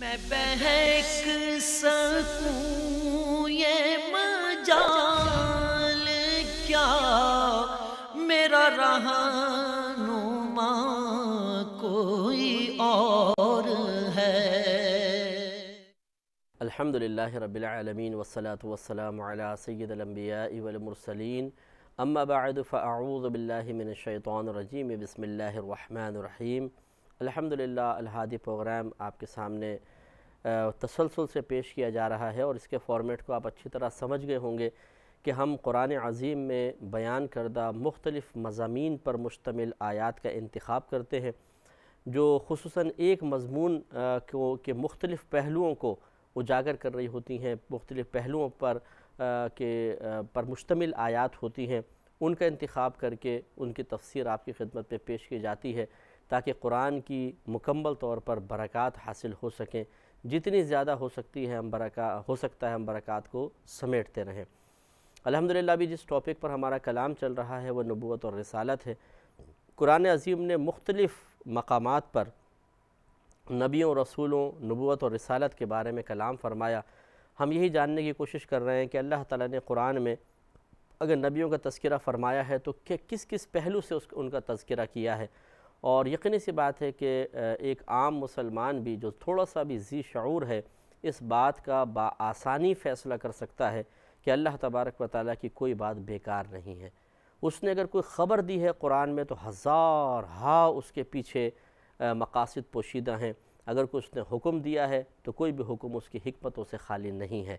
میں بہک سکوں یہ مجال کیا میرا رہنما کوئی اور ہے الحمد للہ رب العالمین والصلاة والسلام علی سید الانبیاء والمرسلین اما بعد فاعوذ باللہ من الشیطان الرجیم بسم اللہ الرحمٰن الرحیم الحمدللہ الہادی پروگرام آپ کے سامنے تسلسل سے پیش کیا جا رہا ہے اور اس کے فارمیٹ کو آپ اچھی طرح سمجھ گئے ہوں گے کہ ہم قرآن عظیم میں بیان کردہ مختلف مضامین پر مشتمل آیات کا انتخاب کرتے ہیں جو خصوصاً ایک مضمون کو کے مختلف پہلوؤں کو اجاگر کر رہی ہوتی ہیں مختلف پہلوؤں پر کے پر مشتمل آیات ہوتی ہیں ان کا انتخاب کر کے ان کی تفسیر آپ کی خدمت پہ پیش کی جاتی ہے تاکہ قرآن کی مکمل طور پر برکات حاصل ہو سکیں جتنی زیادہ ہو سکتی ہے ہم برکات ہو سکتا ہے ہم برکات کو سمیٹتے رہیں الحمدللہ بھی جس ٹاپک پر ہمارا کلام چل رہا ہے وہ نبوت اور رسالت ہے قرآن عظیم نے مختلف مقامات پر نبیوں رسولوں نبوت اور رسالت کے بارے میں کلام فرمایا ہم یہی جاننے کی کوشش کر رہے ہیں کہ اللہ تعالیٰ نے قرآن میں اگر نبیوں کا تذکرہ فرمایا ہے تو کس کس پہلو سے اس ان کا تذکرہ کیا ہے اور یقینی سی بات ہے کہ ایک عام مسلمان بھی جو تھوڑا سا بھی ذی شعور ہے اس بات کا بآسانی فیصلہ کر سکتا ہے کہ اللہ تبارک و تعالیٰ کی کوئی بات بیکار نہیں ہے اس نے اگر کوئی خبر دی ہے قرآن میں تو ہزار ہا اس کے پیچھے مقاصد پوشیدہ ہیں اگر کوئی اس نے حکم دیا ہے تو کوئی بھی حکم اس کی حکمتوں سے خالی نہیں ہے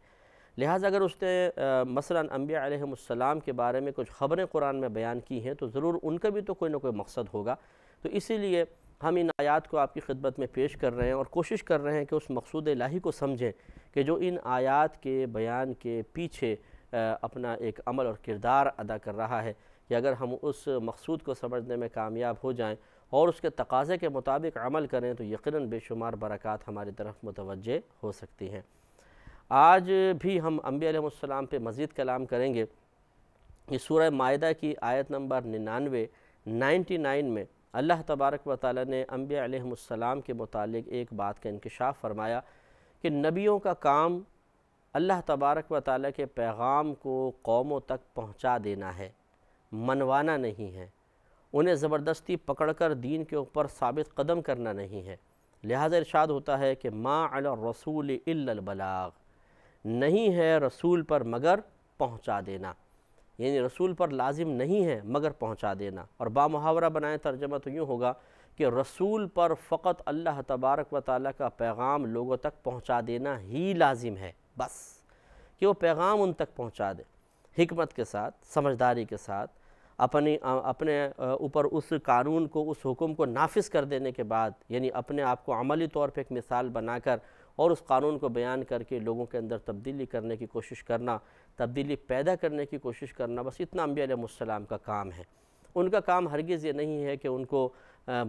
لہٰذا اگر اس نے مثلا انبیاء علیہم السلام کے بارے میں کچھ خبریں قرآن میں بیان کی ہیں تو ضرور ان کا بھی تو کوئی نہ کوئی مقصد ہوگا تو اسی لیے ہم ان آیات کو آپ کی خدمت میں پیش کر رہے ہیں اور کوشش کر رہے ہیں کہ اس مقصود الہی کو سمجھیں کہ جو ان آیات کے بیان کے پیچھے اپنا ایک عمل اور کردار ادا کر رہا ہے کہ اگر ہم اس مقصود کو سمجھنے میں کامیاب ہو جائیں اور اس کے تقاضے کے مطابق عمل کریں تو یقیناً بے شمار برکات ہماری طرف متوجہ ہو سکتی ہیں آج بھی ہم انبیاء علیہ السلام پہ مزید کلام کریں گے یہ سورہ مائدہ کی آیت نمبر ننانوے نائنٹی نائن میں اللہ تبارک و تعالی نے انبیاء علیہ السلام کے متعلق ایک بات کا انکشاف فرمایا کہ نبیوں کا کام اللہ تبارک و تعالی کے پیغام کو قوموں تک پہنچا دینا ہے منوانا نہیں ہے انہیں زبردستی پکڑ کر دین کے اوپر ثابت قدم کرنا نہیں ہے لہٰذا ارشاد ہوتا ہے کہ ما الرسول الا البلاغ نہیں ہے رسول پر مگر پہنچا دینا یعنی رسول پر لازم نہیں ہے مگر پہنچا دینا اور با محاورہ بنائے ترجمہ تو یوں ہوگا کہ رسول پر فقط اللہ تبارک و تعالیٰ کا پیغام لوگوں تک پہنچا دینا ہی لازم ہے بس کہ وہ پیغام ان تک پہنچا دے حکمت کے ساتھ سمجھداری کے ساتھ اپنی اپنے اوپر اس قانون کو اس حکم کو نافذ کر دینے کے بعد یعنی اپنے آپ کو عملی طور پہ ایک مثال بنا کر اور اس قانون کو بیان کر کے لوگوں کے اندر تبدیلی کرنے کی کوشش کرنا تبدیلی پیدا کرنے کی کوشش کرنا بس اتنا انبیاء علیہ السلام کا کام ہے ان کا کام ہرگز یہ نہیں ہے کہ ان کو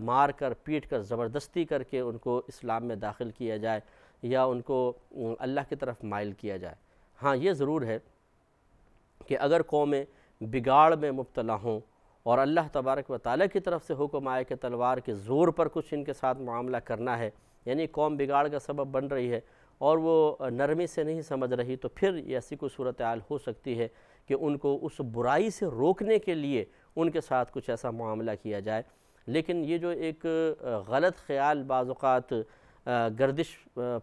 مار کر پیٹ کر زبردستی کر کے ان کو اسلام میں داخل کیا جائے یا ان کو اللہ کی طرف مائل کیا جائے ہاں یہ ضرور ہے کہ اگر قومیں بگاڑ میں مبتلا ہوں اور اللہ تبارک و تعالیٰ کی طرف سے حکم آئے کہ تلوار کے زور پر کچھ ان کے ساتھ معاملہ کرنا ہے یعنی قوم بگاڑ کا سبب بن رہی ہے اور وہ نرمی سے نہیں سمجھ رہی تو پھر ایسی کوئی صورتحال ہو سکتی ہے کہ ان کو اس برائی سے روکنے کے لیے ان کے ساتھ کچھ ایسا معاملہ کیا جائے لیکن یہ جو ایک غلط خیال بعض اوقات گردش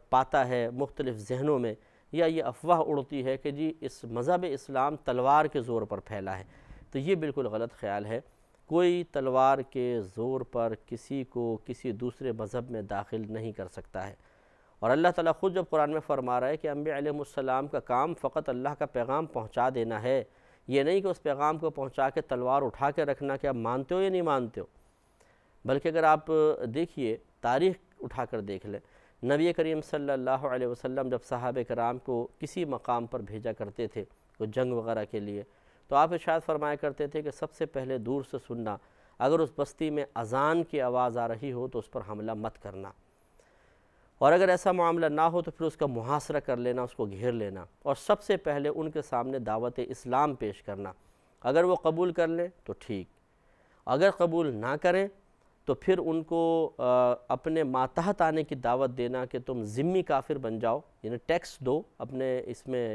پاتا ہے مختلف ذہنوں میں یا یہ افواہ اڑتی ہے کہ جی اس مذہب اسلام تلوار کے زور پر پھیلا ہے تو یہ بالکل غلط خیال ہے کوئی تلوار کے زور پر کسی کو کسی دوسرے مذہب میں داخل نہیں کر سکتا ہے اور اللہ تعالیٰ خود جب قرآن میں فرما رہا ہے کہ انبیاء علیہ السلام کا کام فقط اللہ کا پیغام پہنچا دینا ہے یہ نہیں کہ اس پیغام کو پہنچا کے تلوار اٹھا کے رکھنا کہ آپ مانتے ہو یا نہیں مانتے ہو بلکہ اگر آپ دیکھیے تاریخ اٹھا کر دیکھ لیں نبی کریم صلی اللہ علیہ وسلم جب صحابہ کرام کو کسی مقام پر بھیجا کرتے تھے کوئی جنگ وغیرہ کے لیے تو آپ ارشاد فرمایا کرتے تھے کہ سب سے پہلے دور سے سننا اگر اس بستی میں اذان کی آواز آ رہی ہو تو اس پر حملہ مت کرنا اور اگر ایسا معاملہ نہ ہو تو پھر اس کا محاصرہ کر لینا اس کو گھیر لینا اور سب سے پہلے ان کے سامنے دعوت اسلام پیش کرنا اگر وہ قبول کر لیں تو ٹھیک اگر قبول نہ کریں تو پھر ان کو اپنے ماتحت آنے کی دعوت دینا کہ تم ذمی کافر بن جاؤ یعنی ٹیکس دو اپنے اس میں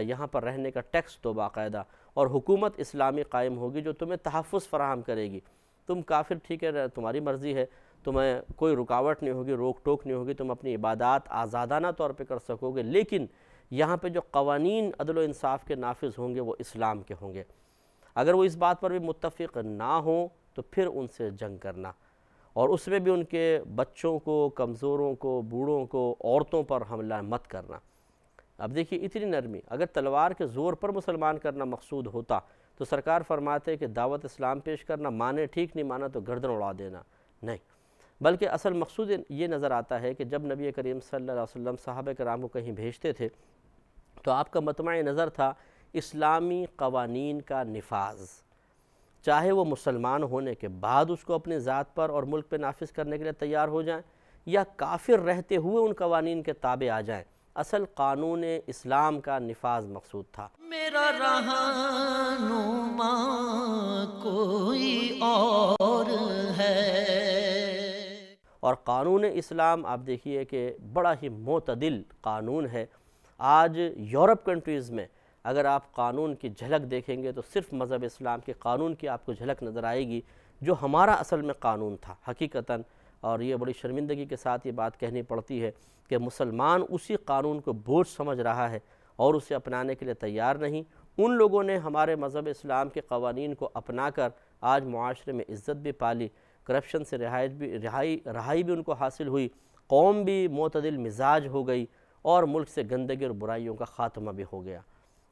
یہاں پر رہنے کا ٹیکس دو باقاعدہ اور حکومت اسلامی قائم ہوگی جو تمہیں تحفظ فراہم کرے گی تم کافر ٹھیک ہے تمہاری مرضی ہے تمہیں کوئی رکاوٹ نہیں ہوگی روک ٹوک نہیں ہوگی تم اپنی عبادات آزادانہ طور پہ کر سکو گے لیکن یہاں پہ جو قوانین عدل و انصاف کے نافذ ہوں گے وہ اسلام کے ہوں گے اگر وہ اس بات پر بھی متفق نہ ہوں تو پھر ان سے جنگ کرنا اور اس میں بھی ان کے بچوں کو کمزوروں کو بوڑھوں کو عورتوں پر حملہ مت کرنا اب دیکھیے اتنی نرمی اگر تلوار کے زور پر مسلمان کرنا مقصود ہوتا تو سرکار فرماتے کہ دعوت اسلام پیش کرنا مانے ٹھیک نہیں مانا تو گردن اڑا دینا نہیں بلکہ اصل مقصود یہ نظر آتا ہے کہ جب نبی کریم صلی اللہ علیہ وسلم صحابہ کرام کو کہیں بھیجتے تھے تو آپ کا مطمع نظر تھا اسلامی قوانین کا نفاذ چاہے وہ مسلمان ہونے کے بعد اس کو اپنے ذات پر اور ملک پہ نافذ کرنے کے لیے تیار ہو جائیں یا کافر رہتے ہوئے ان قوانین کے تابع آ جائیں اصل قانون اسلام کا نفاذ مقصود تھا میرا کوئی اور ہے اور قانون اسلام آپ دیکھیے کہ بڑا ہی معتدل قانون ہے آج یورپ کنٹریز میں اگر آپ قانون کی جھلک دیکھیں گے تو صرف مذہب اسلام کے قانون کی آپ کو جھلک نظر آئے گی جو ہمارا اصل میں قانون تھا حقیقتاً اور یہ بڑی شرمندگی کے ساتھ یہ بات کہنی پڑتی ہے کہ مسلمان اسی قانون کو بوجھ سمجھ رہا ہے اور اسے اپنانے کے لیے تیار نہیں ان لوگوں نے ہمارے مذہب اسلام کے قوانین کو اپنا کر آج معاشرے میں عزت بھی پالی کرپشن سے رہائش بھی رہائی رہائی بھی ان کو حاصل ہوئی قوم بھی معتدل مزاج ہو گئی اور ملک سے گندگی اور برائیوں کا خاتمہ بھی ہو گیا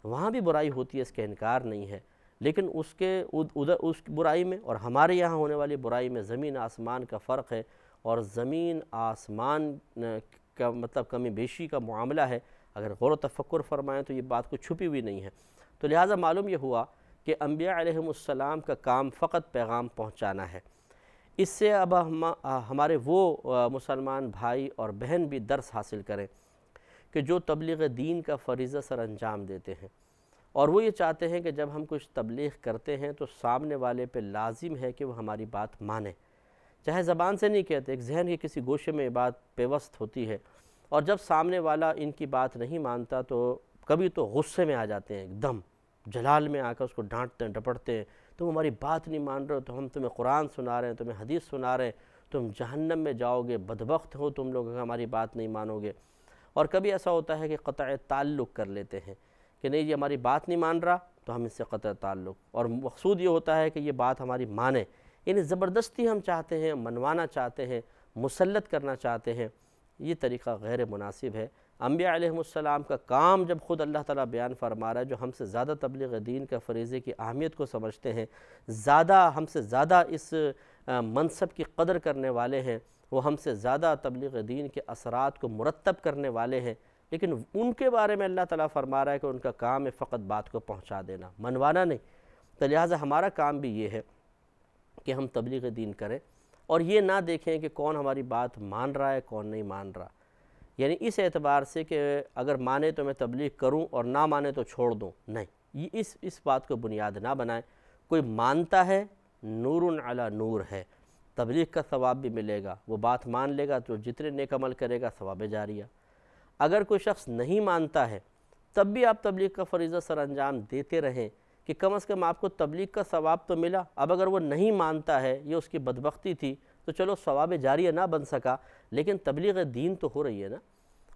وہاں بھی برائی ہوتی ہے اس کا انکار نہیں ہے لیکن اس کے ادھر اس برائی میں اور ہمارے یہاں ہونے والی برائی میں زمین آسمان کا فرق ہے اور زمین آسمان کا مطلب کمی بیشی کا معاملہ ہے اگر غور و تفکر فرمائیں تو یہ بات کو چھپی ہوئی نہیں ہے تو لہٰذا معلوم یہ ہوا کہ انبیاء علیہم السلام کا کام فقط پیغام پہنچانا ہے اس سے اب ہمارے وہ مسلمان بھائی اور بہن بھی درس حاصل کریں کہ جو تبلیغ دین کا فریضہ سر انجام دیتے ہیں اور وہ یہ چاہتے ہیں کہ جب ہم کچھ تبلیغ کرتے ہیں تو سامنے والے پہ لازم ہے کہ وہ ہماری بات مانے چاہے زبان سے نہیں کہتے ایک ذہن کے کسی گوشے میں بات پیوست ہوتی ہے اور جب سامنے والا ان کی بات نہیں مانتا تو کبھی تو غصے میں آ جاتے ہیں ایک دم جلال میں آ کر اس کو ڈانٹتے ہیں ڈپٹتے ہیں تم ہماری بات نہیں مان رہے ہو تو ہم تمہیں قرآن سنا رہے ہیں تمہیں حدیث سنا رہے ہیں تم جہنم میں جاؤ گے بدبخت ہو تم لوگ ہماری بات نہیں مانو گے اور کبھی ایسا ہوتا ہے کہ قطع تعلق کر لیتے ہیں کہ نہیں یہ ہماری بات نہیں مان رہا تو ہم اس سے قطع تعلق اور مقصود یہ ہوتا ہے کہ یہ بات ہماری مانے یعنی زبردستی ہم چاہتے ہیں منوانا چاہتے ہیں مسلط کرنا چاہتے ہیں یہ طریقہ غیر مناسب ہے انبیاء علیہم السلام کا کام جب خود اللہ تعالیٰ بیان فرما رہا ہے جو ہم سے زیادہ تبلیغ دین کا فریضے کی اہمیت کو سمجھتے ہیں زیادہ ہم سے زیادہ اس منصب کی قدر کرنے والے ہیں وہ ہم سے زیادہ تبلیغ دین کے اثرات کو مرتب کرنے والے ہیں لیکن ان کے بارے میں اللہ تعالیٰ فرما رہا ہے کہ ان کا کام ہے فقط بات کو پہنچا دینا منوانا نہیں تو لہٰذا ہمارا کام بھی یہ ہے کہ ہم تبلیغ دین کریں اور یہ نہ دیکھیں کہ کون ہماری بات مان رہا ہے کون نہیں مان رہا یعنی اس اعتبار سے کہ اگر مانے تو میں تبلیغ کروں اور نہ مانے تو چھوڑ دوں نہیں یہ اس اس بات کو بنیاد نہ بنائیں کوئی مانتا ہے نور علی نور ہے تبلیغ کا ثواب بھی ملے گا وہ بات مان لے گا تو جتنے نیک عمل کرے گا ثواب جاریہ اگر کوئی شخص نہیں مانتا ہے تب بھی آپ تبلیغ کا فریضہ سر انجام دیتے رہیں کہ کم از کم آپ کو تبلیغ کا ثواب تو ملا اب اگر وہ نہیں مانتا ہے یہ اس کی بدبختی تھی تو چلو ثواب جاریہ نہ بن سکا لیکن تبلیغ دین تو ہو رہی ہے نا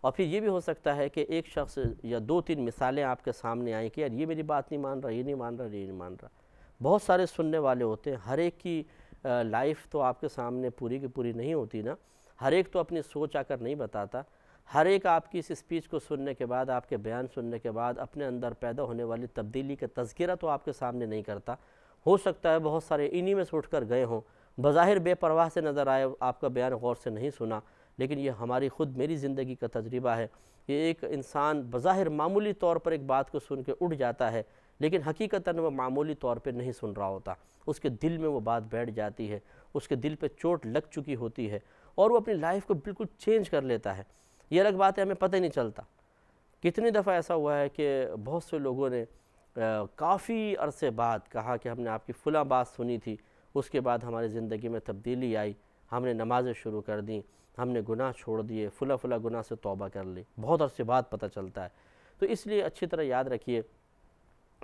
اور پھر یہ بھی ہو سکتا ہے کہ ایک شخص یا دو تین مثالیں آپ کے سامنے آئیں کہ یار یہ میری بات نہیں مان رہا یہ نہیں مان رہا یہ نہیں مان رہا بہت سارے سننے والے ہوتے ہیں ہر ایک کی لائف تو آپ کے سامنے پوری کی پوری نہیں ہوتی نا ہر ایک تو اپنی سوچ آ کر نہیں بتاتا ہر ایک آپ کی اس اسپیچ کو سننے کے بعد آپ کے بیان سننے کے بعد اپنے اندر پیدا ہونے والی تبدیلی کا تذکرہ تو آپ کے سامنے نہیں کرتا ہو سکتا ہے بہت سارے انہی میں سے اٹھ کر گئے ہوں بظاہر بے پرواہ سے نظر آئے آپ کا بیان غور سے نہیں سنا لیکن یہ ہماری خود میری زندگی کا تجربہ ہے یہ ایک انسان بظاہر معمولی طور پر ایک بات کو سن کے اٹھ جاتا ہے لیکن حقیقتاً وہ معمولی طور پہ نہیں سن رہا ہوتا اس کے دل میں وہ بات بیٹھ جاتی ہے اس کے دل پہ چوٹ لگ چکی ہوتی ہے اور وہ اپنی لائف کو بالکل چینج کر لیتا ہے یہ الگ بات ہے ہمیں پتہ نہیں چلتا کتنی دفعہ ایسا ہوا ہے کہ بہت سے لوگوں نے کافی عرصے بعد کہا کہ ہم نے آپ کی فلاں بات سنی تھی اس کے بعد ہماری زندگی میں تبدیلی آئی ہم نے نمازیں شروع کر دیں ہم نے گناہ چھوڑ دیے فلا فلا گناہ سے توبہ کر لی بہت عرصے بات پتہ چلتا ہے تو اس لیے اچھی طرح یاد رکھیے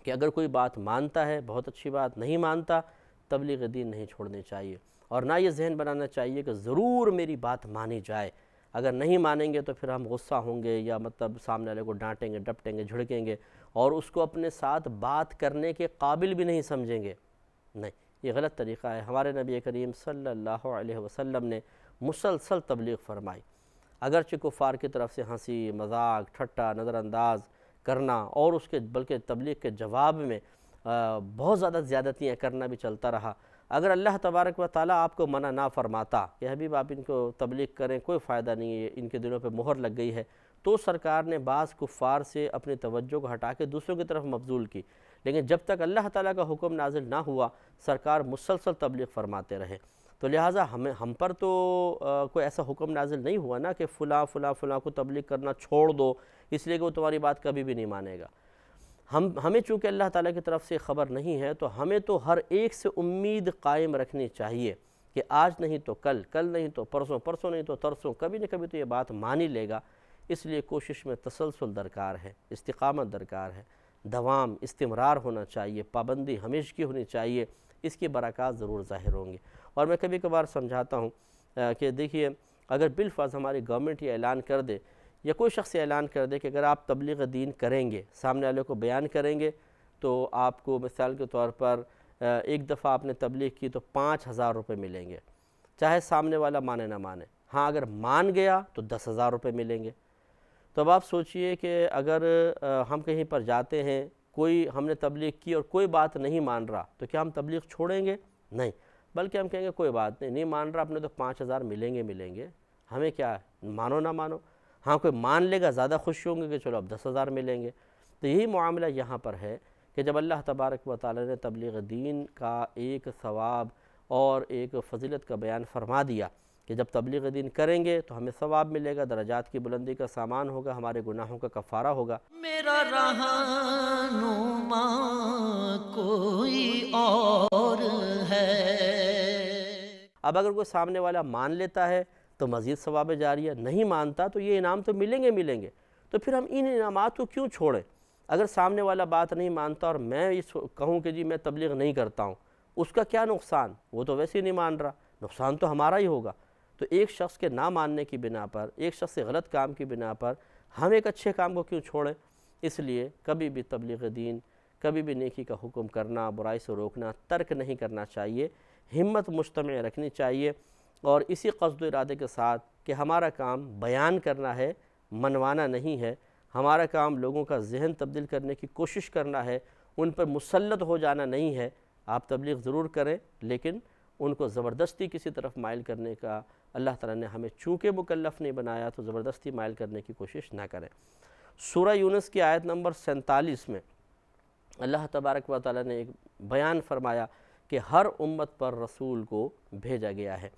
کہ اگر کوئی بات مانتا ہے بہت اچھی بات نہیں مانتا تبلیغ دین نہیں چھوڑنی چاہیے اور نہ یہ ذہن بنانا چاہیے کہ ضرور میری بات مانی جائے اگر نہیں مانیں گے تو پھر ہم غصہ ہوں گے یا مطلب سامنے والے کو ڈانٹیں گے ڈپٹیں گے جھڑکیں گے اور اس کو اپنے ساتھ بات کرنے کے قابل بھی نہیں سمجھیں گے نہیں یہ غلط طریقہ ہے ہمارے نبی کریم صلی اللہ علیہ وسلم نے مسلسل تبلیغ فرمائی اگرچہ کفار کی طرف سے ہنسی مذاق ٹھٹا نظر انداز کرنا اور اس کے بلکہ تبلیغ کے جواب میں بہت زیادہ زیادتی کرنا بھی چلتا رہا اگر اللہ تبارک و تعالیٰ آپ کو منع نہ فرماتا کہ حبیب آپ ان کو تبلیغ کریں کوئی فائدہ نہیں ہے ان کے دنوں پہ مہر لگ گئی ہے تو سرکار نے بعض کفار سے اپنی توجہ کو ہٹا کے دوسروں کی طرف مبزول کی لیکن جب تک اللہ تعالیٰ کا حکم نازل نہ ہوا سرکار مسلسل تبلیغ فرماتے رہے تو لہٰذا ہمیں ہم پر تو کوئی ایسا حکم نازل نہیں ہوا نا کہ فلاں فلاں فلاں کو تبلیغ کرنا چھوڑ دو اس لیے کہ وہ تمہاری بات کبھی بھی نہیں مانے گا ہم ہمیں چونکہ اللہ تعالیٰ کی طرف سے خبر نہیں ہے تو ہمیں تو ہر ایک سے امید قائم رکھنی چاہیے کہ آج نہیں تو کل کل نہیں تو پرسوں پرسوں نہیں تو ترسوں کبھی نہ کبھی تو یہ بات مانی لے گا اس لیے کوشش میں تسلسل درکار ہے استقامت درکار ہے دوام استمرار ہونا چاہیے پابندی ہمیش کی ہونی چاہیے اس کی براکات ضرور ظاہر ہوں گے اور میں کبھی کبھار سمجھاتا ہوں کہ دیکھیے اگر بالفاظ ہماری گورنمنٹ یہ اعلان کر دے یا کوئی شخص یہ اعلان کر دے کہ اگر آپ تبلیغ دین کریں گے سامنے والے کو بیان کریں گے تو آپ کو مثال کے طور پر ایک دفعہ آپ نے تبلیغ کی تو پانچ ہزار روپے ملیں گے چاہے سامنے والا مانے نہ مانے ہاں اگر مان گیا تو دس ہزار روپے ملیں گے تو اب آپ سوچئے کہ اگر ہم کہیں پر جاتے ہیں کوئی ہم نے تبلیغ کی اور کوئی بات نہیں مان رہا تو کیا ہم تبلیغ چھوڑیں گے نہیں بلکہ ہم کہیں گے کوئی بات نہیں نہیں مان رہا اپنے تو پانچ ہزار ملیں گے ملیں گے ہمیں کیا مانو نہ مانو ہاں کوئی مان لے گا زیادہ خوش ہوں گے کہ چلو اب دس ہزار ملیں گے تو یہی معاملہ یہاں پر ہے کہ جب اللہ تبارک و تعالی نے تبلیغ دین کا ایک ثواب اور ایک فضیلت کا بیان فرما دیا کہ جب تبلیغ دین کریں گے تو ہمیں ثواب ملے گا درجات کی بلندی کا سامان ہوگا ہمارے گناہوں کا کفارہ ہوگا میرا کوئی اور ہے اب اگر کوئی سامنے والا مان لیتا ہے تو مزید ثواب جاری ہے نہیں مانتا تو یہ انعام تو ملیں گے ملیں گے تو پھر ہم ان انعامات کو کیوں چھوڑیں اگر سامنے والا بات نہیں مانتا اور میں اس کہوں کہ جی میں تبلیغ نہیں کرتا ہوں اس کا کیا نقصان وہ تو ویسے ہی نہیں مان رہا نقصان تو ہمارا ہی ہوگا تو ایک شخص کے نہ ماننے کی بنا پر ایک شخص غلط کام کی بنا پر ہم ایک اچھے کام کو کیوں چھوڑیں اس لیے کبھی بھی تبلیغ دین کبھی بھی نیکی کا حکم کرنا برائی سے روکنا ترک نہیں کرنا چاہیے ہمت مجتمع رکھنی چاہیے اور اسی قصد و ارادے کے ساتھ کہ ہمارا کام بیان کرنا ہے منوانا نہیں ہے ہمارا کام لوگوں کا ذہن تبدیل کرنے کی کوشش کرنا ہے ان پر مسلط ہو جانا نہیں ہے آپ تبلیغ ضرور کریں لیکن ان کو زبردستی کسی طرف مائل کرنے کا اللہ تعالیٰ نے ہمیں چونکہ مکلف نہیں بنایا تو زبردستی مائل کرنے کی کوشش نہ کریں سورہ یونس کی آیت نمبر سینتالیس میں اللہ تبارک و تعالیٰ نے ایک بیان فرمایا کہ ہر امت پر رسول کو بھیجا گیا ہے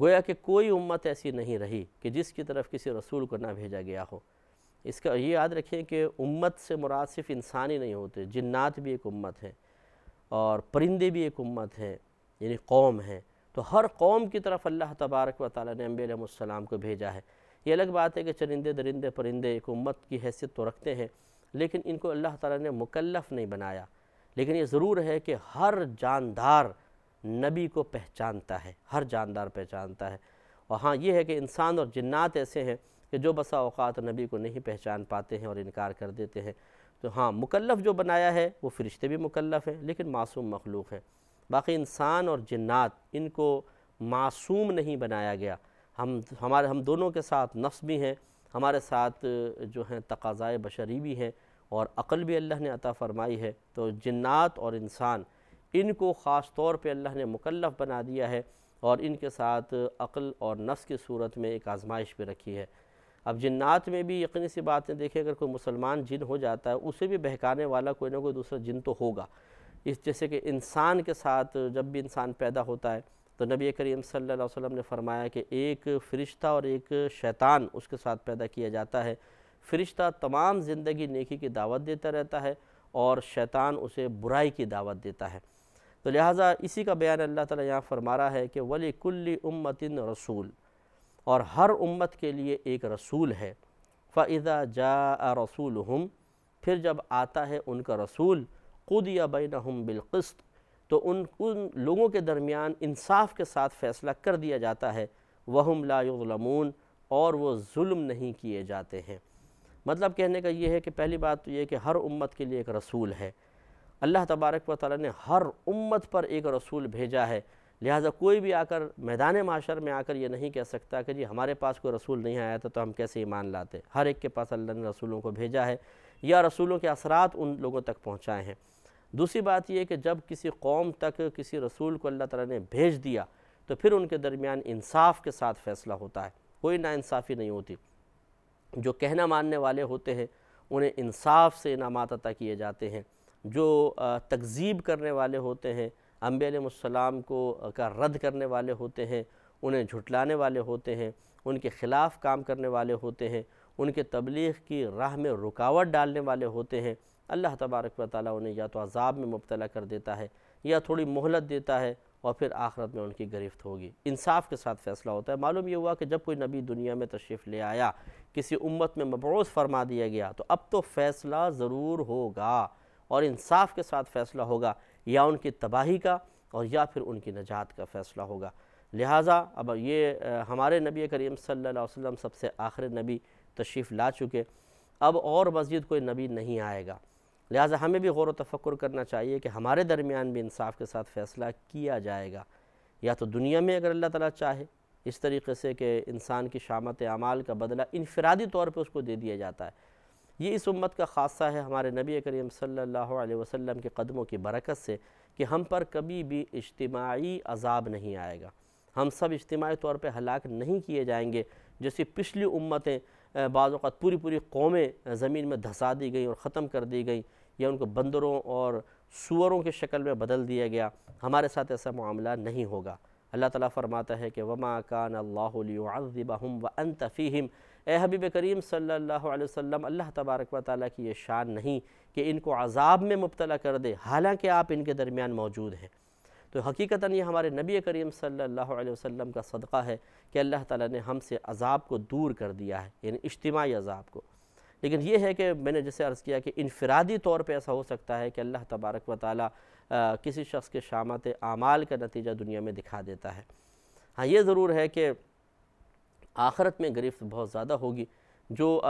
گویا کہ کوئی امت ایسی نہیں رہی کہ جس کی طرف کسی رسول کو نہ بھیجا گیا ہو اس کا یہ یاد رکھیں کہ امت سے مراسف انسان ہی نہیں ہوتے جنات بھی ایک امت ہیں اور پرندے بھی ایک امت ہیں یعنی قوم ہیں تو ہر قوم کی طرف اللہ تبارک و تعالی نے انبیاء علیہ السلام کو بھیجا ہے یہ الگ بات ہے کہ چرندے درندے پرندے ایک امت کی حیثیت تو رکھتے ہیں لیکن ان کو اللہ تعالیٰ نے مکلف نہیں بنایا لیکن یہ ضرور ہے کہ ہر جاندار نبی کو پہچانتا ہے ہر جاندار پہچانتا ہے اور ہاں یہ ہے کہ انسان اور جنات ایسے ہیں کہ جو بسا اوقات نبی کو نہیں پہچان پاتے ہیں اور انکار کر دیتے ہیں تو ہاں مکلف جو بنایا ہے وہ فرشتے بھی مکلف ہیں لیکن معصوم مخلوق ہیں باقی انسان اور جنات ان کو معصوم نہیں بنایا گیا ہم ہمارے ہم دونوں کے ساتھ نفس بھی ہیں ہمارے ساتھ جو ہیں تقاضائے بشری بھی ہیں اور عقل بھی اللہ نے عطا فرمائی ہے تو جنات اور انسان ان کو خاص طور پہ اللہ نے مکلف بنا دیا ہے اور ان کے ساتھ عقل اور نفس کی صورت میں ایک آزمائش بھی رکھی ہے اب جنات میں بھی یقینی سی باتیں دیکھیں اگر کوئی مسلمان جن ہو جاتا ہے اسے بھی بہکانے والا کوئی نہ کوئی دوسرا جن تو ہوگا اس جیسے کہ انسان کے ساتھ جب بھی انسان پیدا ہوتا ہے تو نبی کریم صلی اللہ علیہ وسلم نے فرمایا کہ ایک فرشتہ اور ایک شیطان اس کے ساتھ پیدا کیا جاتا ہے فرشتہ تمام زندگی نیکی کی دعوت دیتا رہتا ہے اور شیطان اسے برائی کی دعوت دیتا ہے تو لہٰذا اسی کا بیان اللہ تعالیٰ یہاں فرما رہا ہے کہ ولی کلی امتن رسول اور ہر امت کے لیے ایک رسول ہے فَإِذَا جَاءَ رَسُولُهُمْ پھر جب آتا ہے ان کا رسول خود یا بین تو ان لوگوں کے درمیان انصاف کے ساتھ فیصلہ کر دیا جاتا ہے وَهُمْ لَا يُظْلَمُونَ اور وہ ظلم نہیں کیے جاتے ہیں مطلب کہنے کا یہ ہے کہ پہلی بات تو یہ کہ ہر امت کے لیے ایک رسول ہے اللہ تبارک و تعالی نے ہر امت پر ایک رسول بھیجا ہے لہٰذا کوئی بھی آ کر میدان معاشر میں آ کر یہ نہیں کہہ سکتا کہ جی ہمارے پاس کوئی رسول نہیں آیا تھا تو ہم کیسے ایمان لاتے ہر ایک کے پاس اللہ نے رسولوں کو بھیجا ہے یا رسولوں کے اثرات ان لوگوں تک پہنچائے ہیں دوسری بات یہ کہ جب کسی قوم تک کسی رسول کو اللہ تعالیٰ نے بھیج دیا تو پھر ان کے درمیان انصاف کے ساتھ فیصلہ ہوتا ہے کوئی ناانصافی نہیں ہوتی جو کہنا ماننے والے ہوتے ہیں انہیں انصاف سے انعامات عطا کیے جاتے ہیں جو تقزیب کرنے والے ہوتے ہیں انبیاء علیہ السلام کو کا رد کرنے والے ہوتے ہیں انہیں جھٹلانے والے ہوتے ہیں ان کے خلاف کام کرنے والے ہوتے ہیں ان کے تبلیغ کی راہ میں رکاوٹ ڈالنے والے ہوتے ہیں اللہ تبارک و تعالیٰ انہیں یا تو عذاب میں مبتلا کر دیتا ہے یا تھوڑی مہلت دیتا ہے اور پھر آخرت میں ان کی گرفت ہوگی انصاف کے ساتھ فیصلہ ہوتا ہے معلوم یہ ہوا کہ جب کوئی نبی دنیا میں تشریف لے آیا کسی امت میں مبعوث فرما دیا گیا تو اب تو فیصلہ ضرور ہوگا اور انصاف کے ساتھ فیصلہ ہوگا یا ان کی تباہی کا اور یا پھر ان کی نجات کا فیصلہ ہوگا لہٰذا اب یہ ہمارے نبی کریم صلی اللہ علیہ وسلم سب سے آخر نبی تشریف لا چکے اب اور مزید کوئی نبی نہیں آئے گا لہٰذا ہمیں بھی غور و تفکر کرنا چاہیے کہ ہمارے درمیان بھی انصاف کے ساتھ فیصلہ کیا جائے گا یا تو دنیا میں اگر اللہ تعالیٰ چاہے اس طریقے سے کہ انسان کی شامت اعمال کا بدلہ انفرادی طور پہ اس کو دے دیا جاتا ہے یہ اس امت کا خاصہ ہے ہمارے نبی کریم صلی اللہ علیہ وسلم کے قدموں کی برکت سے کہ ہم پر کبھی بھی اجتماعی عذاب نہیں آئے گا ہم سب اجتماعی طور پہ ہلاک نہیں کیے جائیں گے جیسے پچھلی امتیں بعض اوقات پوری پوری قومیں زمین میں دھسا دی گئیں اور ختم کر دی گئیں یا ان کو بندروں اور سوروں کی شکل میں بدل دیا گیا ہمارے ساتھ ایسا معاملہ نہیں ہوگا اللہ تعالیٰ فرماتا ہے کہ كَانَ اللَّهُ اللہ وَأَنْتَ فِيهِمْ اے حبیب کریم صلی اللہ علیہ وسلم اللہ تبارک و تعالیٰ کی یہ شان نہیں کہ ان کو عذاب میں مبتلا کر دے حالانکہ آپ ان کے درمیان موجود ہیں تو حقیقتاً یہ ہمارے نبی کریم صلی اللہ علیہ وسلم کا صدقہ ہے کہ اللہ تعالیٰ نے ہم سے عذاب کو دور کر دیا ہے یعنی اجتماعی عذاب کو لیکن یہ ہے کہ میں نے جیسے عرض کیا کہ انفرادی طور پہ ایسا ہو سکتا ہے کہ اللہ تبارک و تعالی کسی شخص کے شامات اعمال کا نتیجہ دنیا میں دکھا دیتا ہے ہاں یہ ضرور ہے کہ آخرت میں گرفت بہت زیادہ ہوگی جو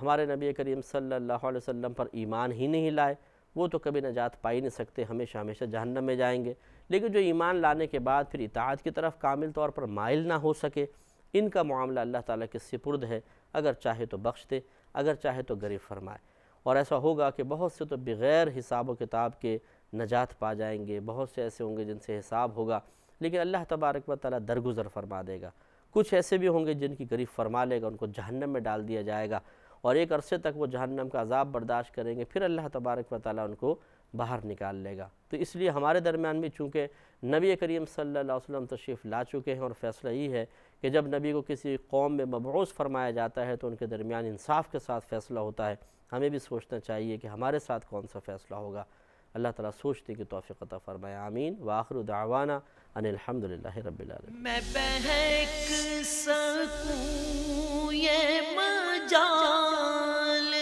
ہمارے نبی کریم صلی اللہ علیہ وسلم پر ایمان ہی نہیں لائے وہ تو کبھی نجات پائی نہیں سکتے ہمیشہ ہمیشہ جہنم میں جائیں گے لیکن جو ایمان لانے کے بعد پھر اطاعت کی طرف کامل طور پر مائل نہ ہو سکے ان کا معاملہ اللہ تعالیٰ کے سپرد ہے اگر چاہے تو بخش دے اگر چاہے تو غریب فرمائے اور ایسا ہوگا کہ بہت سے تو بغیر حساب و کتاب کے نجات پا جائیں گے بہت سے ایسے ہوں گے جن سے حساب ہوگا لیکن اللہ تبارک و تعالیٰ درگزر فرما دے گا کچھ ایسے بھی ہوں گے جن کی غریب فرما لے گا ان کو جہنم میں ڈال دیا جائے گا اور ایک عرصے تک وہ جہنم کا عذاب برداشت کریں گے پھر اللہ تبارک و تعالیٰ ان کو باہر نکال لے گا تو اس لیے ہمارے درمیان بھی چونکہ نبی کریم صلی اللہ علیہ وسلم تشریف لا چکے ہیں اور فیصلہ یہ ہے کہ جب نبی کو کسی قوم میں مبعوث فرمایا جاتا ہے تو ان کے درمیان انصاف کے ساتھ فیصلہ ہوتا ہے ہمیں بھی سوچنا چاہیے کہ ہمارے ساتھ کون سا فیصلہ ہوگا اللہ تعالیٰ سوچتے کہ توفیق عطا فرمائے آمین وآخر دعوانا ان الحمدللہ رب میں بہک سکوں یہ مجال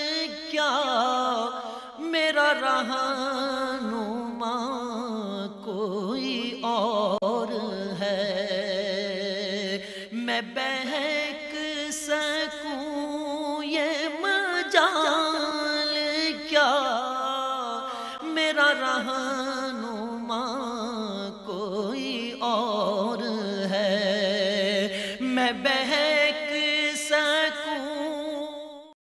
کیا میرا